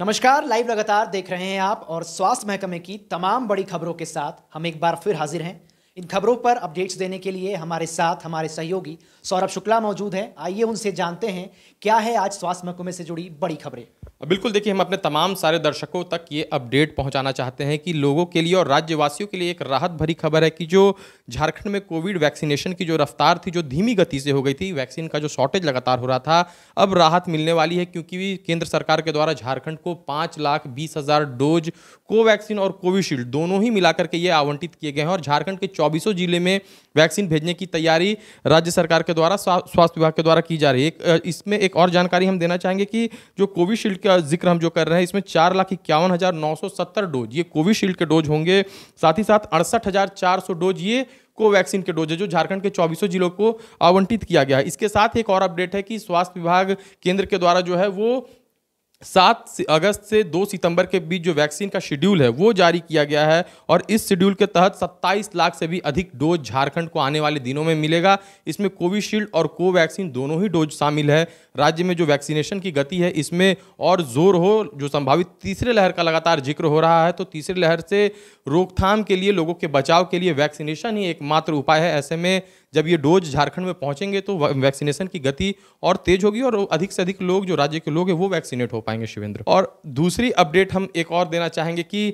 नमस्कार लाइव लगातार देख रहे हैं आप और स्वास्थ्य महकमे की तमाम बड़ी खबरों के साथ हम एक बार फिर हाजिर हैं इन खबरों पर अपडेट्स देने के लिए हमारे साथ हमारे सहयोगी सौरभ शुक्ला मौजूद हैं आइए उनसे जानते हैं क्या है आज स्वास्थ्य महकमे से जुड़ी बड़ी खबरें बिल्कुल देखिए हम अपने तमाम सारे दर्शकों तक ये अपडेट पहुंचाना चाहते हैं कि लोगों के लिए और राज्यवासियों के लिए एक राहत भरी खबर है कि जो झारखंड में कोविड वैक्सीनेशन की जो रफ्तार थी जो धीमी गति से हो गई थी वैक्सीन का जो शॉर्टेज लगातार हो रहा था अब राहत मिलने वाली है क्योंकि केंद्र सरकार के द्वारा झारखंड को पाँच लाख बीस हज़ार डोज कोवैक्सीन और कोविशील्ड दोनों ही मिलाकर के ये आवंटित किए गए हैं और झारखंड के चौबीसों जिले में वैक्सीन भेजने की तैयारी राज्य सरकार के द्वारा स्वास्थ्य विभाग के द्वारा की जा रही है इसमें एक और जानकारी हम देना चाहेंगे कि जो कोविशील्ड के का जिक्र हम जो कर रहे हैं इसमें चार लाख इक्यावन हज़ार नौ सौ सत्तर डोज ये कोविशील्ड के डोज होंगे साथ ही साथ अड़सठ हज़ार चार सौ डोज ये कोवैक्सीन के डोज है जो झारखंड के चौबीसों जिलों को आवंटित किया गया है इसके साथ एक और अपडेट है कि स्वास्थ्य विभाग केंद्र के द्वारा जो है वो सात अगस्त से दो सितंबर के बीच जो वैक्सीन का शेड्यूल है वो जारी किया गया है और इस शेड्यूल के तहत 27 लाख से भी अधिक डोज झारखंड को आने वाले दिनों में मिलेगा इसमें कोविशील्ड और कोवैक्सीन दोनों ही डोज शामिल है राज्य में जो वैक्सीनेशन की गति है इसमें और जोर हो जो संभावित तीसरे लहर का लगातार जिक्र हो रहा है तो तीसरे लहर से रोकथाम के लिए लोगों के बचाव के लिए वैक्सीनेशन ही एकमात्र उपाय है ऐसे में जब ये डोज झारखंड में पहुंचेंगे तो वैक्सीनेशन की गति और तेज होगी और अधिक से अधिक लोग जो राज्य के लोग हैं वो वैक्सीनेट हो पाएंगे शिवेंद्र और दूसरी अपडेट हम एक और देना चाहेंगे कि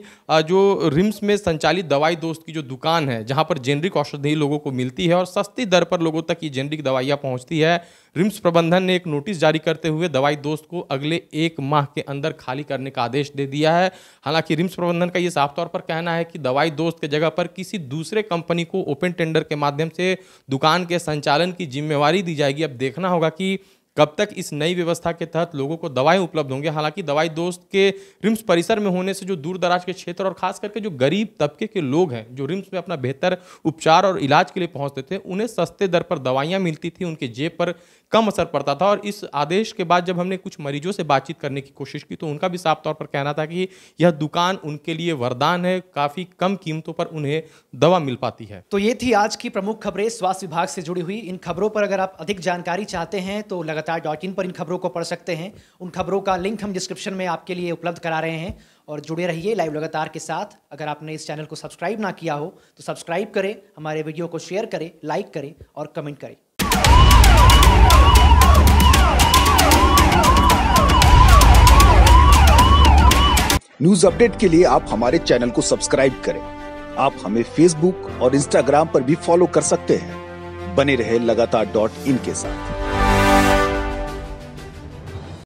जो रिम्स में संचालित दवाई दोस्त की जो दुकान है जहाँ पर जेनरिक औषधि लोगों को मिलती है और सस्ती दर पर लोगों तक ये जेनरिक दवाइयाँ पहुँचती है रिम्स प्रबंधन ने एक नोटिस जारी करते हुए दवाई दोस्त को अगले एक माह के अंदर खाली करने का आदेश दे दिया है हालांकि रिम्स प्रबंधन का ये साफ तौर पर कहना है कि दवाई दोस्त के जगह पर किसी दूसरे कंपनी को ओपन टेंडर के माध्यम से दुकान के संचालन की जिम्मेवारी दी जाएगी अब देखना होगा कि कब तक इस नई व्यवस्था के तहत लोगों को दवाएं उपलब्ध होंगे हालांकि दवाई दोस्त के रिम्स परिसर में होने से जो दूर दराज के क्षेत्र और खास करके जो गरीब तबके के लोग हैं जो रिम्स में अपना बेहतर उपचार और इलाज के लिए पहुंचते थे उन्हें सस्ते दर पर दवाइयां मिलती थी उनके जेब पर कम असर पड़ता था और इस आदेश के बाद जब हमने कुछ मरीजों से बातचीत करने की कोशिश की तो उनका भी साफ तौर पर कहना था कि यह दुकान उनके लिए वरदान है काफ़ी कम कीमतों पर उन्हें दवा मिल पाती है तो ये थी आज की प्रमुख खबरें स्वास्थ्य विभाग से जुड़ी हुई इन खबरों पर अगर आप अधिक जानकारी चाहते हैं तो लगातार लगातार डॉट इन पर इन खबरों को पढ़ सकते हैं उन खबरों का लिंक हम डिस्क्रिप्शन में आपके लिए उपलब्ध करा रहे हैं और जुड़े रहिए लाइव लगातार के साथ अगर आपने इस चैनल को सब्सक्राइब ना किया हो तो सब्सक्राइब करें हमारे वीडियो को शेयर करें लाइक करें और कमेंट करें न्यूज अपडेट के लिए आप हमारे चैनल को सब्सक्राइब करें आप हमें फेसबुक और इंस्टाग्राम पर भी फॉलो कर सकते हैं बने रहे लगातार डॉट इन के साथ